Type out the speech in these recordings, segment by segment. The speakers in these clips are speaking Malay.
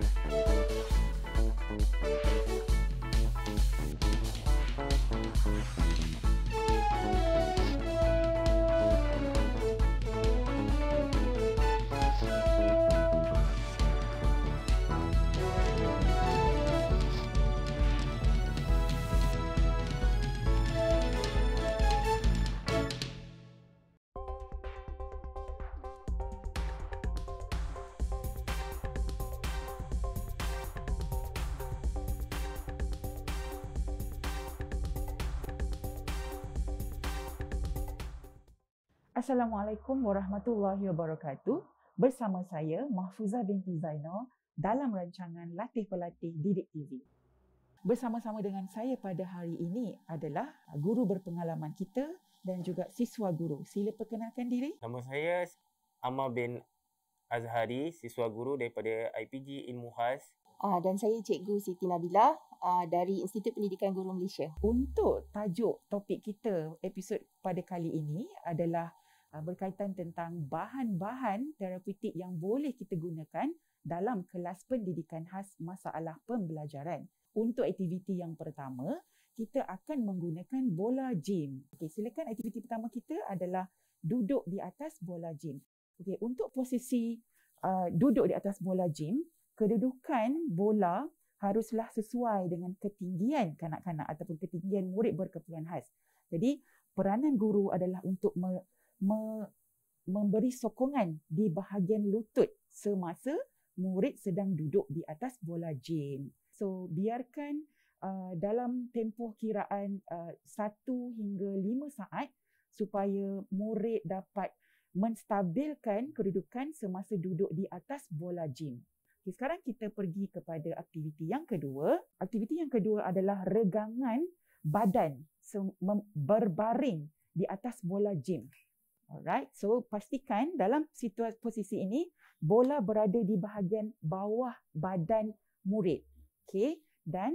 cool. Assalamualaikum warahmatullahi wabarakatuh. Bersama saya Mahfuzah binti Zainal dalam rancangan Latih Pelatih Didik TV. Bersama-sama dengan saya pada hari ini adalah guru berpengalaman kita dan juga siswa guru. Sila perkenalkan diri. Nama saya Amar bin Azhari, siswa guru daripada IPG Ilmu Khas. Ah, dan saya Cikgu Siti Nabila ah, dari Institut Pendidikan Guru Malaysia. Untuk tajuk topik kita episod pada kali ini adalah Uh, berkaitan tentang bahan-bahan terapeutik yang boleh kita gunakan dalam kelas pendidikan khas masalah pembelajaran. Untuk aktiviti yang pertama, kita akan menggunakan bola gym. Okey, silakan aktiviti pertama kita adalah duduk di atas bola gym. Okey, untuk posisi uh, duduk di atas bola gym, kedudukan bola haruslah sesuai dengan ketinggian kanak-kanak ataupun ketinggian murid berkeperluan khas. Jadi, peranan guru adalah untuk me- memberi sokongan di bahagian lutut semasa murid sedang duduk di atas bola gym. So biarkan uh, dalam tempoh kiraan uh, hingga lima saat supaya murid dapat menstabilkan kedudukan semasa duduk di atas bola gym. Okay, sekarang kita pergi kepada aktiviti yang kedua. Aktiviti yang kedua adalah regangan badan berbaring di atas bola gym. Alright, so pastikan dalam situasi posisi ini bola berada di bahagian bawah badan murid. Okay, dan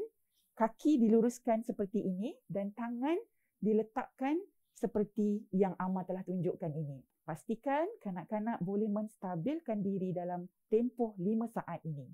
kaki diluruskan seperti ini dan tangan diletakkan seperti yang Amma telah tunjukkan ini. Pastikan kanak-kanak boleh menstabilkan diri dalam tempoh 5 saat ini.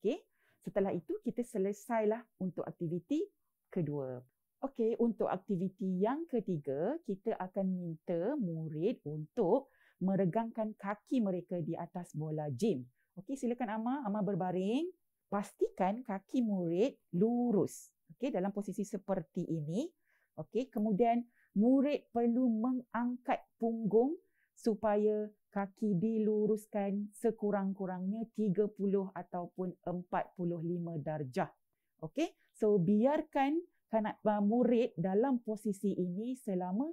okay? Setelah itu kita selesailah untuk aktiviti kedua. Okey, untuk aktiviti yang ketiga, kita akan minta murid untuk meregangkan kaki mereka di atas bola gym. Okey, silakan Ama, Ama berbaring. Pastikan kaki murid lurus. Okey, dalam posisi seperti ini. Okey, kemudian murid perlu mengangkat punggung supaya kaki diluruskan sekurang-kurangnya 30 ataupun 45 darjah. Okey, so biarkan kanak uh, murid dalam posisi ini selama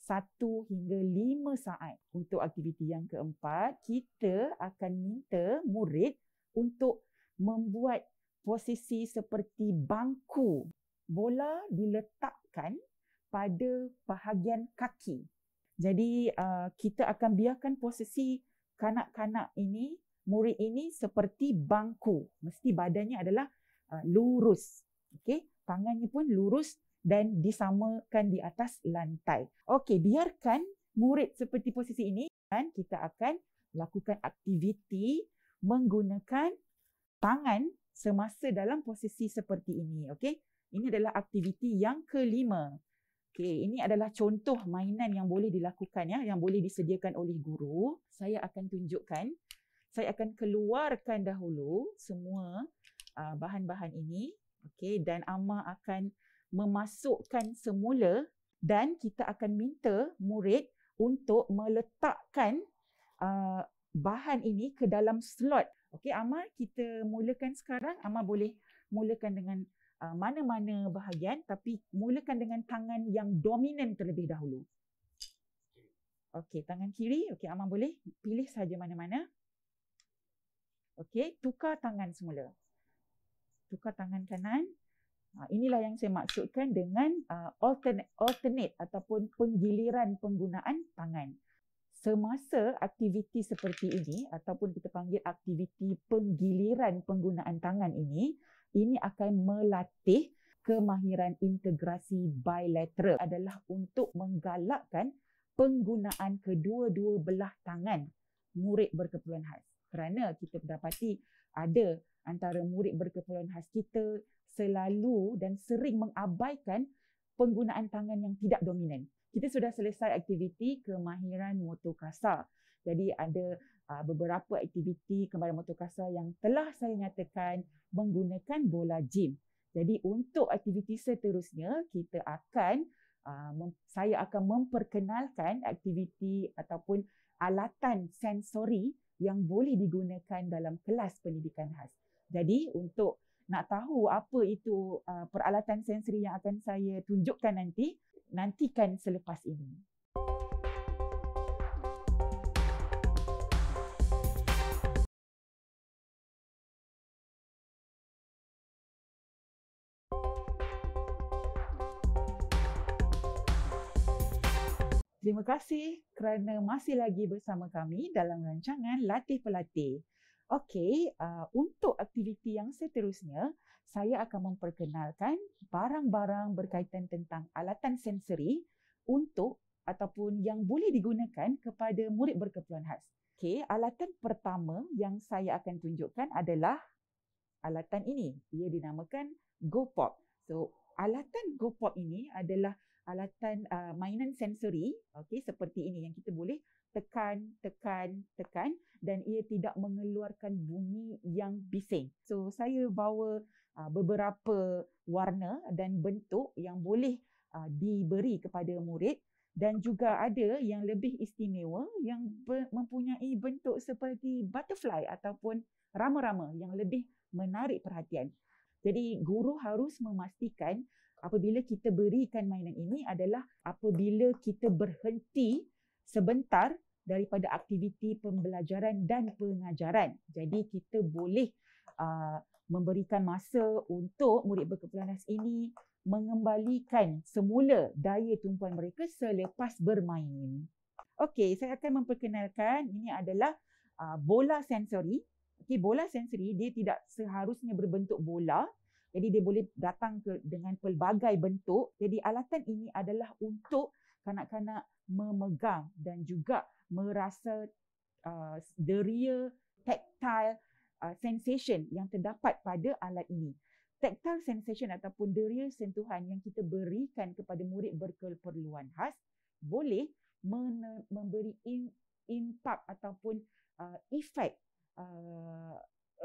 satu hingga lima saat. Untuk aktiviti yang keempat, kita akan minta murid untuk membuat posisi seperti bangku. Bola diletakkan pada bahagian kaki. Jadi uh, kita akan biarkan posisi kanak-kanak ini, murid ini seperti bangku. Mesti badannya adalah uh, lurus. okay tangannya pun lurus dan disamakan di atas lantai. Okey, biarkan murid seperti posisi ini dan kita akan lakukan aktiviti menggunakan tangan semasa dalam posisi seperti ini. Okey, ini adalah aktiviti yang kelima. Okey, ini adalah contoh mainan yang boleh dilakukan ya, yang boleh disediakan oleh guru. Saya akan tunjukkan. Saya akan keluarkan dahulu semua ah, bahan-bahan ini. Okay, dan Amma akan memasukkan semula dan kita akan minta murid untuk meletakkan uh, bahan ini ke dalam slot. Okay, Amma kita mulakan sekarang. Amma boleh mulakan dengan uh, mana-mana bahagian tapi mulakan dengan tangan yang dominan terlebih dahulu. Okey tangan kiri. Okey Amma boleh pilih saja mana-mana. Okey tukar tangan semula tukar tangan kanan. Ah, inilah yang saya maksudkan dengan ah, alternate, alternate ataupun penggiliran penggunaan tangan. Semasa aktiviti seperti ini ataupun kita panggil aktiviti penggiliran penggunaan tangan ini, ini akan melatih kemahiran integrasi bilateral adalah untuk menggalakkan penggunaan kedua-dua belah tangan murid berkeperluan khas. Kerana kita dapati ada antara murid berkepulauan khas kita selalu dan sering mengabaikan penggunaan tangan yang tidak dominan. Kita sudah selesai aktiviti kemahiran motor kasar. Jadi ada ah, beberapa aktiviti kemahiran motor kasar yang telah saya nyatakan menggunakan bola gym. Jadi untuk aktiviti seterusnya kita akan ah, saya akan memperkenalkan aktiviti ataupun alatan sensori yang boleh digunakan dalam kelas pendidikan khas. Jadi untuk nak tahu apa itu uh, peralatan sensori yang akan saya tunjukkan nanti, nantikan selepas ini. Terima kasih kerana masih lagi bersama kami dalam rancangan Latih Pelatih. Okey, uh, untuk aktiviti yang seterusnya, saya akan memperkenalkan barang-barang berkaitan tentang alatan sensori untuk ataupun yang boleh digunakan kepada murid berkeperluan khas. Okey, alatan pertama yang saya akan tunjukkan adalah alatan ini. Ia dinamakan GoPop. So, alatan GoPop ini adalah alatan uh, mainan sensori, okey seperti ini yang kita boleh tekan, tekan, tekan dan ia tidak mengeluarkan bunyi yang bising. So saya bawa uh, beberapa warna dan bentuk yang boleh uh, diberi kepada murid dan juga ada yang lebih istimewa yang mempunyai bentuk seperti butterfly ataupun rama-rama yang lebih menarik perhatian. Jadi guru harus memastikan apabila kita berikan mainan ini adalah apabila kita berhenti sebentar daripada aktiviti pembelajaran dan pengajaran. Jadi kita boleh uh, memberikan masa untuk murid berkepulangan ini mengembalikan semula daya tumpuan mereka selepas bermain. Okey, saya akan memperkenalkan ini adalah uh, bola sensory. Okey, bola sensory dia tidak seharusnya berbentuk bola. Jadi dia boleh datang ke, dengan pelbagai bentuk. Jadi alatan ini adalah untuk kanak-kanak memegang dan juga merasa uh, deria tactile uh, sensation yang terdapat pada alat ini. Tactile sensation ataupun deria sentuhan yang kita berikan kepada murid berkeperluan khas boleh memberi impak ataupun uh, efek uh,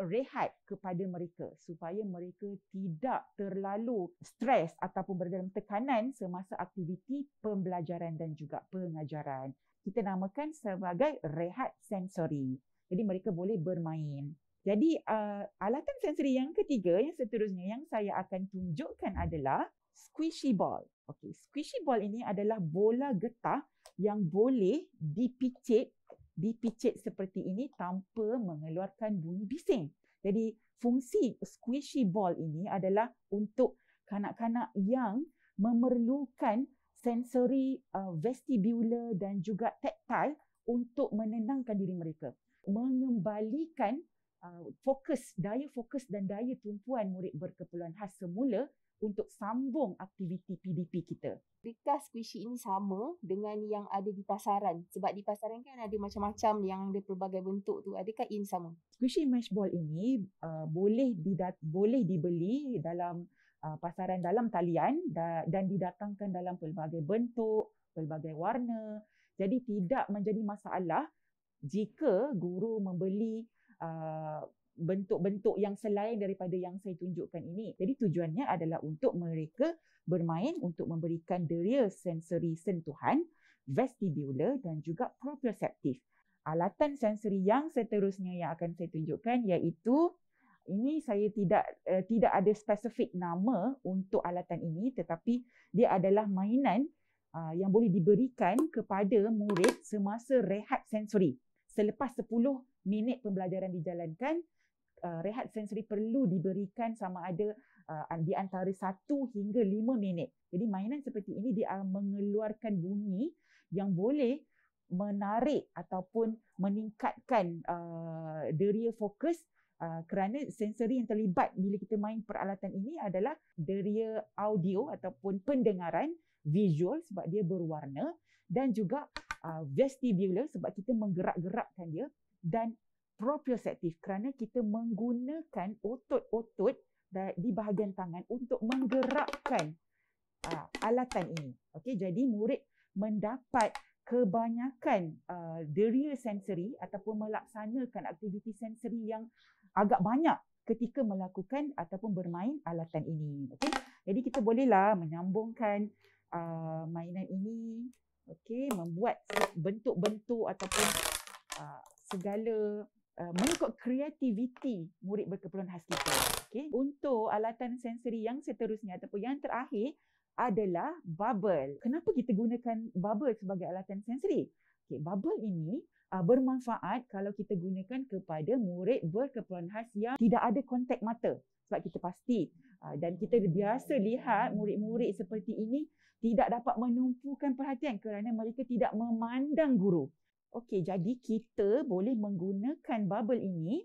rehat kepada mereka supaya mereka tidak terlalu stres ataupun berada dalam tekanan semasa aktiviti pembelajaran dan juga pengajaran. Kita namakan sebagai rehat sensori. Jadi mereka boleh bermain. Jadi uh, alatan sensori yang ketiga yang seterusnya yang saya akan tunjukkan adalah squishy ball. Okey, squishy ball ini adalah bola getah yang boleh dipicit dipicit seperti ini tanpa mengeluarkan bunyi bising. Jadi fungsi squishy ball ini adalah untuk kanak-kanak yang memerlukan sensory uh, vestibular dan juga tactile untuk menenangkan diri mereka. Mengembalikan uh, fokus, daya fokus dan daya tumpuan murid berkeperluan khas semula untuk sambung aktiviti PDP kita. Berita squishy ini sama dengan yang ada di pasaran. Sebab di pasaran kan ada macam-macam yang ada pelbagai bentuk tu. Adakah ini sama? Squishy mesh ball ini uh, boleh didat- boleh dibeli dalam uh, pasaran dalam talian da- dan didatangkan dalam pelbagai bentuk, pelbagai warna. Jadi tidak menjadi masalah jika guru membeli uh, bentuk-bentuk yang selain daripada yang saya tunjukkan ini. Jadi tujuannya adalah untuk mereka bermain untuk memberikan deria sensory sentuhan, vestibular dan juga proprioceptif. Alatan sensory yang seterusnya yang akan saya tunjukkan iaitu ini saya tidak uh, tidak ada spesifik nama untuk alatan ini tetapi dia adalah mainan uh, yang boleh diberikan kepada murid semasa rehat sensory selepas 10 minit pembelajaran dijalankan Uh, rehat sensori perlu diberikan sama ada uh, di antara satu hingga lima minit. Jadi mainan seperti ini dia uh, mengeluarkan bunyi yang boleh menarik ataupun meningkatkan uh, deria fokus Uh, kerana sensori yang terlibat bila kita main peralatan ini adalah deria audio ataupun pendengaran visual sebab dia berwarna dan juga uh, vestibular sebab kita menggerak-gerakkan dia dan Proprioceptif kerana kita menggunakan otot-otot di bahagian tangan untuk menggerakkan uh, alatan ini. Okey, jadi murid mendapat kebanyakan uh, deria sensory ataupun melaksanakan aktiviti sensory yang agak banyak ketika melakukan ataupun bermain alatan ini. Okey. Jadi kita bolehlah menyambungkan uh, mainan ini okey membuat bentuk-bentuk ataupun uh, segala Uh, mengikut kreativiti murid berkeperluan khas kita. Okay. Untuk alatan sensori yang seterusnya ataupun yang terakhir adalah bubble. Kenapa kita gunakan bubble sebagai alatan sensori? Okay, bubble ini uh, bermanfaat kalau kita gunakan kepada murid berkeperluan khas yang tidak ada kontak mata sebab kita pasti uh, dan kita biasa lihat murid-murid seperti ini tidak dapat menumpukan perhatian kerana mereka tidak memandang guru. Okey, jadi kita boleh menggunakan bubble ini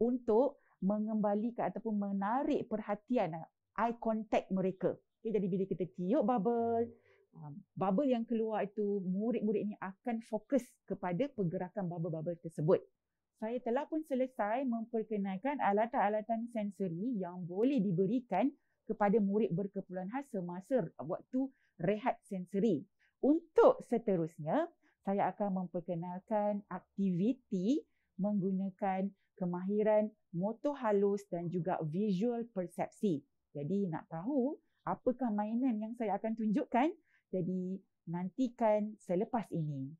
untuk mengembalikan ataupun menarik perhatian eh, eye contact mereka. Okey, jadi bila kita tiup bubble um, bubble yang keluar itu murid-murid ini akan fokus kepada pergerakan bubble-bubble tersebut. Saya telah pun selesai memperkenalkan alatan-alatan sensori yang boleh diberikan kepada murid berkepulauan khas semasa waktu rehat sensori. Untuk seterusnya, saya akan memperkenalkan aktiviti menggunakan kemahiran motor halus dan juga visual persepsi. Jadi nak tahu apakah mainan yang saya akan tunjukkan? Jadi nantikan selepas ini.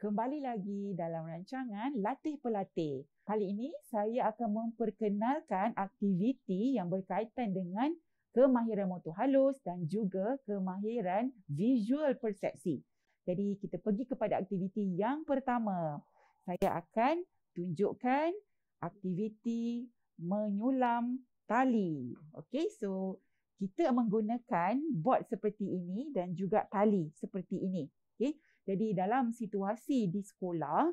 kembali lagi dalam rancangan Latih Pelatih. Kali ini saya akan memperkenalkan aktiviti yang berkaitan dengan kemahiran motor halus dan juga kemahiran visual persepsi. Jadi kita pergi kepada aktiviti yang pertama. Saya akan tunjukkan aktiviti menyulam tali. Okey, so kita menggunakan bot seperti ini dan juga tali seperti ini. Okey. Jadi dalam situasi di sekolah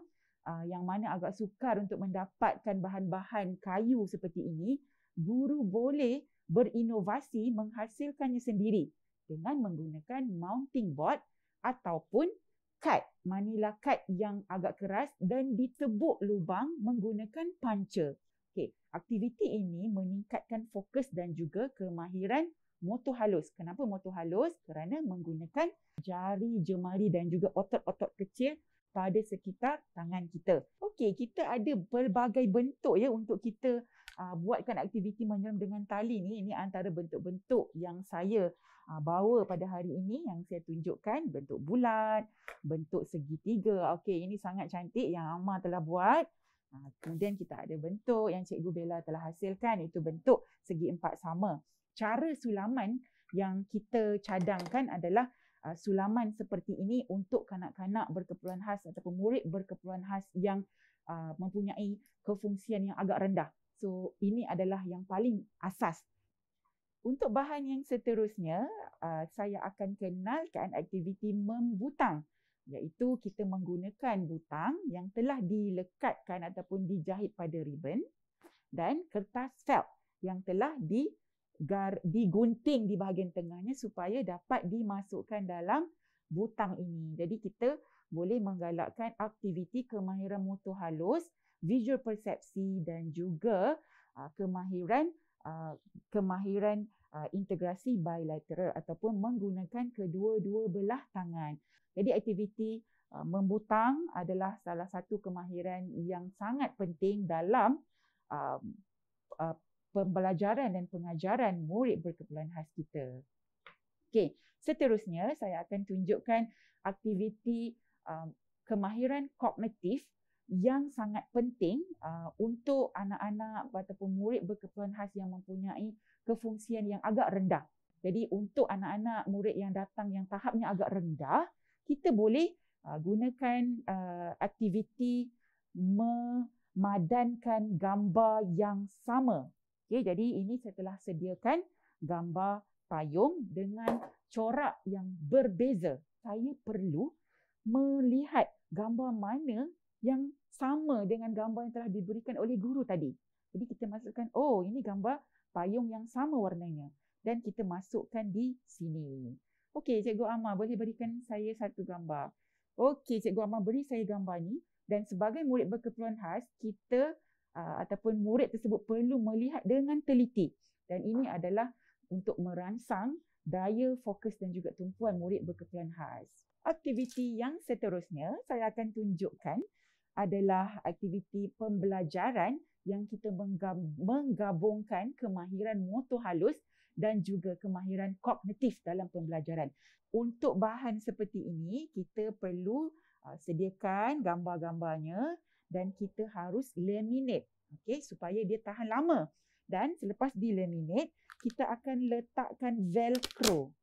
uh, yang mana agak sukar untuk mendapatkan bahan-bahan kayu seperti ini, guru boleh berinovasi menghasilkannya sendiri dengan menggunakan mounting board ataupun kad manila kad yang agak keras dan ditebuk lubang menggunakan punca. Okay, aktiviti ini meningkatkan fokus dan juga kemahiran motor halus. Kenapa motor halus? Kerana menggunakan jari jemari dan juga otot-otot kecil pada sekitar tangan kita. Okey, kita ada pelbagai bentuk ya untuk kita uh, buatkan aktiviti menyelam dengan tali ni. Ini antara bentuk-bentuk yang saya uh, bawa pada hari ini yang saya tunjukkan bentuk bulat, bentuk segitiga. Okey, ini sangat cantik yang Amma telah buat. Ah, kemudian kita ada bentuk yang Cikgu Bella telah hasilkan itu bentuk segi empat sama cara sulaman yang kita cadangkan adalah uh, sulaman seperti ini untuk kanak-kanak berkeperluan khas ataupun murid berkeperluan khas yang uh, mempunyai kefungsian yang agak rendah. So ini adalah yang paling asas. Untuk bahan yang seterusnya, uh, saya akan kenalkan aktiviti membutang iaitu kita menggunakan butang yang telah dilekatkan ataupun dijahit pada ribbon dan kertas felt yang telah di gar digunting di bahagian tengahnya supaya dapat dimasukkan dalam butang ini. Jadi kita boleh menggalakkan aktiviti kemahiran motor halus, visual persepsi dan juga uh, kemahiran uh, kemahiran uh, integrasi bilateral ataupun menggunakan kedua-dua belah tangan. Jadi aktiviti uh, membutang adalah salah satu kemahiran yang sangat penting dalam uh, uh, pembelajaran dan pengajaran murid berkepulan khas kita. Okey, seterusnya saya akan tunjukkan aktiviti um, kemahiran kognitif yang sangat penting uh, untuk anak-anak ataupun murid berkepulan khas yang mempunyai kefungsian yang agak rendah. Jadi untuk anak-anak murid yang datang yang tahapnya agak rendah, kita boleh uh, gunakan uh, aktiviti memadankan gambar yang sama Okay, jadi ini saya telah sediakan gambar payung dengan corak yang berbeza. Saya perlu melihat gambar mana yang sama dengan gambar yang telah diberikan oleh guru tadi. Jadi kita masukkan, oh ini gambar payung yang sama warnanya. Dan kita masukkan di sini. Okey, Cikgu Amar boleh berikan saya satu gambar. Okey, Cikgu Amar beri saya gambar ni. Dan sebagai murid berkeperluan khas, kita Uh, ataupun murid tersebut perlu melihat dengan teliti dan ini adalah untuk merangsang daya fokus dan juga tumpuan murid berkepelan khas. Aktiviti yang seterusnya saya akan tunjukkan adalah aktiviti pembelajaran yang kita menggabungkan kemahiran motor halus dan juga kemahiran kognitif dalam pembelajaran. Untuk bahan seperti ini, kita perlu uh, sediakan gambar-gambarnya dan kita harus laminate okey supaya dia tahan lama dan selepas di laminate kita akan letakkan velcro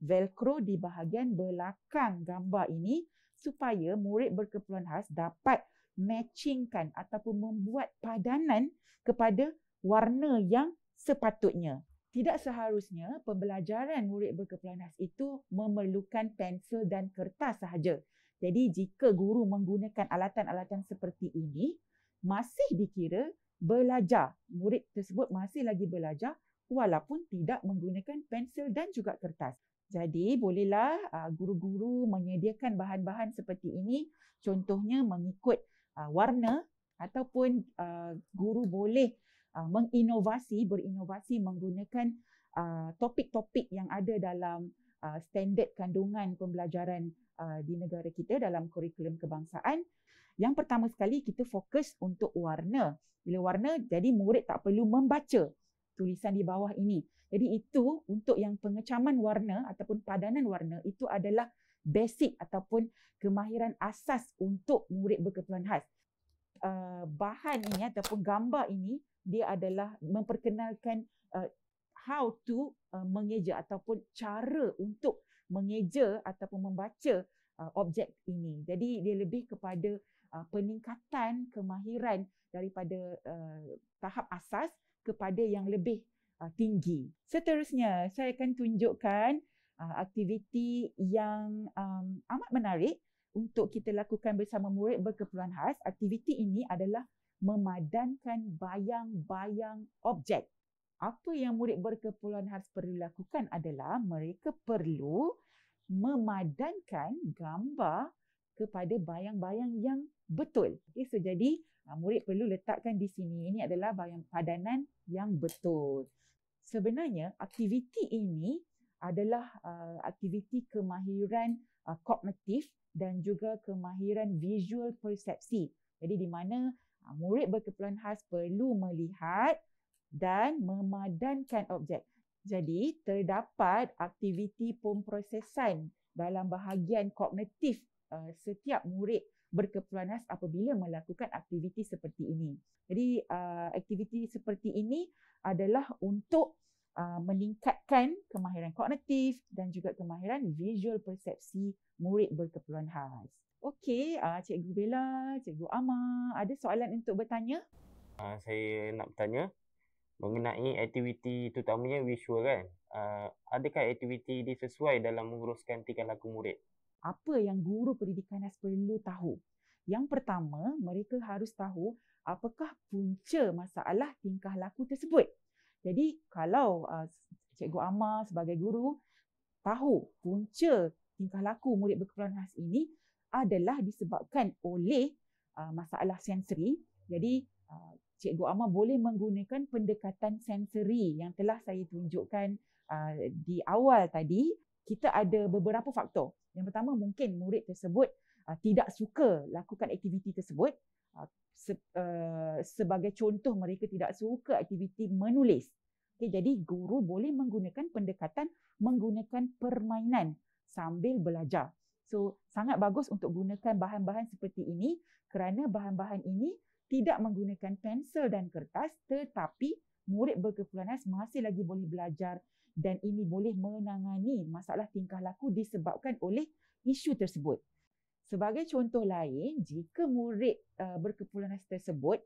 velcro di bahagian belakang gambar ini supaya murid berkeperluan khas dapat matchingkan ataupun membuat padanan kepada warna yang sepatutnya tidak seharusnya pembelajaran murid berkeperluan khas itu memerlukan pensel dan kertas sahaja. Jadi jika guru menggunakan alatan-alatan seperti ini, masih dikira belajar. Murid tersebut masih lagi belajar walaupun tidak menggunakan pensel dan juga kertas. Jadi bolehlah guru-guru menyediakan bahan-bahan seperti ini. Contohnya mengikut warna ataupun guru boleh menginovasi, berinovasi menggunakan topik-topik yang ada dalam uh, standard kandungan pembelajaran uh, di negara kita dalam kurikulum kebangsaan. Yang pertama sekali kita fokus untuk warna. Bila warna jadi murid tak perlu membaca tulisan di bawah ini. Jadi itu untuk yang pengecaman warna ataupun padanan warna itu adalah basic ataupun kemahiran asas untuk murid berkeperluan khas. Uh, bahan ini ataupun gambar ini dia adalah memperkenalkan uh, how to uh, mengeja ataupun cara untuk mengeja ataupun membaca uh, objek ini. Jadi dia lebih kepada uh, peningkatan kemahiran daripada uh, tahap asas kepada yang lebih uh, tinggi. Seterusnya, saya akan tunjukkan uh, aktiviti yang um, amat menarik untuk kita lakukan bersama murid berkeperluan khas. Aktiviti ini adalah memadankan bayang-bayang objek apa yang murid berkepulauan harus perlu lakukan adalah mereka perlu memadankan gambar kepada bayang-bayang yang betul. Okay, so jadi ah, murid perlu letakkan di sini. Ini adalah bayang padanan yang betul. Sebenarnya aktiviti ini adalah uh, aktiviti kemahiran uh, kognitif dan juga kemahiran visual persepsi. Jadi di mana uh, murid berkepulauan khas perlu melihat dan memadankan objek. Jadi terdapat aktiviti pemprosesan dalam bahagian kognitif eh, setiap murid berkepulangan apabila melakukan aktiviti seperti ini. Jadi eh, aktiviti seperti ini adalah untuk uh, meningkatkan kemahiran kognitif dan juga kemahiran visual persepsi murid berkeperluan khas. Okey, uh, Cikgu Bella, Cikgu Amar, ada soalan untuk bertanya? saya nak bertanya, mengenai aktiviti terutamanya visual kan. Uh, adakah aktiviti ini sesuai dalam menguruskan tingkah laku murid? Apa yang guru pendidikan as perlu tahu? Yang pertama, mereka harus tahu apakah punca masalah tingkah laku tersebut. Jadi kalau uh, Cikgu Amar sebagai guru tahu punca tingkah laku murid berkeperluan khas ini adalah disebabkan oleh uh, masalah sensory. Jadi uh, Cikgu Amar boleh menggunakan pendekatan sensory yang telah saya tunjukkan uh, di awal tadi. Kita ada beberapa faktor. Yang pertama mungkin murid tersebut uh, tidak suka lakukan aktiviti tersebut. Uh, se- uh, sebagai contoh mereka tidak suka aktiviti menulis. Okay, jadi guru boleh menggunakan pendekatan menggunakan permainan sambil belajar. So sangat bagus untuk gunakan bahan-bahan seperti ini kerana bahan-bahan ini tidak menggunakan pensel dan kertas tetapi murid berkepulangan masih lagi boleh belajar dan ini boleh menangani masalah tingkah laku disebabkan oleh isu tersebut. Sebagai contoh lain, jika murid eh, berkepulangan tersebut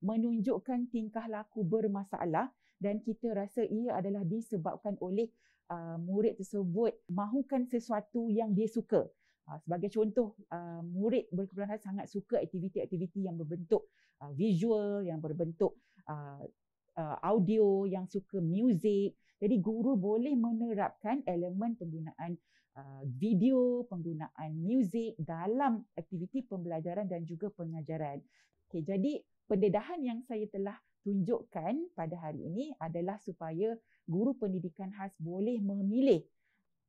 menunjukkan tingkah laku bermasalah dan kita rasa ia adalah disebabkan oleh eh, murid tersebut mahukan sesuatu yang dia suka. Ah, sebagai contoh ah, murid berkebolehan sangat suka aktiviti-aktiviti yang berbentuk ah, visual yang berbentuk audio yang suka music jadi guru boleh menerapkan elemen penggunaan video penggunaan music dalam aktiviti pembelajaran dan juga pengajaran okey jadi pendedahan yang saya telah tunjukkan pada hari ini adalah supaya guru pendidikan khas boleh memilih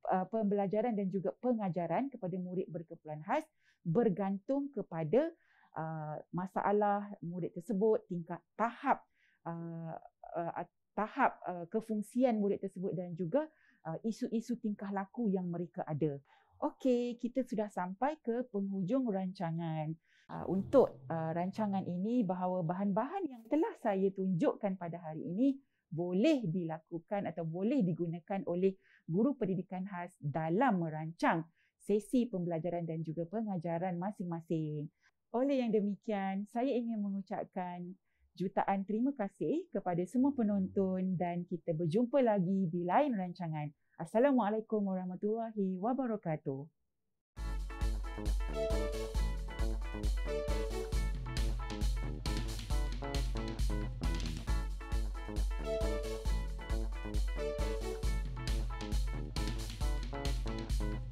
uh, pembelajaran dan juga pengajaran kepada murid berkeperluan khas bergantung kepada uh, masalah murid tersebut, tingkat tahap uh, uh, tahap uh, kefungsian murid tersebut dan juga uh, isu-isu tingkah laku yang mereka ada. Okey, kita sudah sampai ke penghujung rancangan. Uh, untuk uh, rancangan ini bahawa bahan-bahan yang telah saya tunjukkan pada hari ini boleh dilakukan atau boleh digunakan oleh guru pendidikan khas dalam merancang sesi pembelajaran dan juga pengajaran masing-masing. Oleh yang demikian, saya ingin mengucapkan jutaan terima kasih kepada semua penonton dan kita berjumpa lagi di lain rancangan. Assalamualaikum warahmatullahi wabarakatuh. Thank you. thank you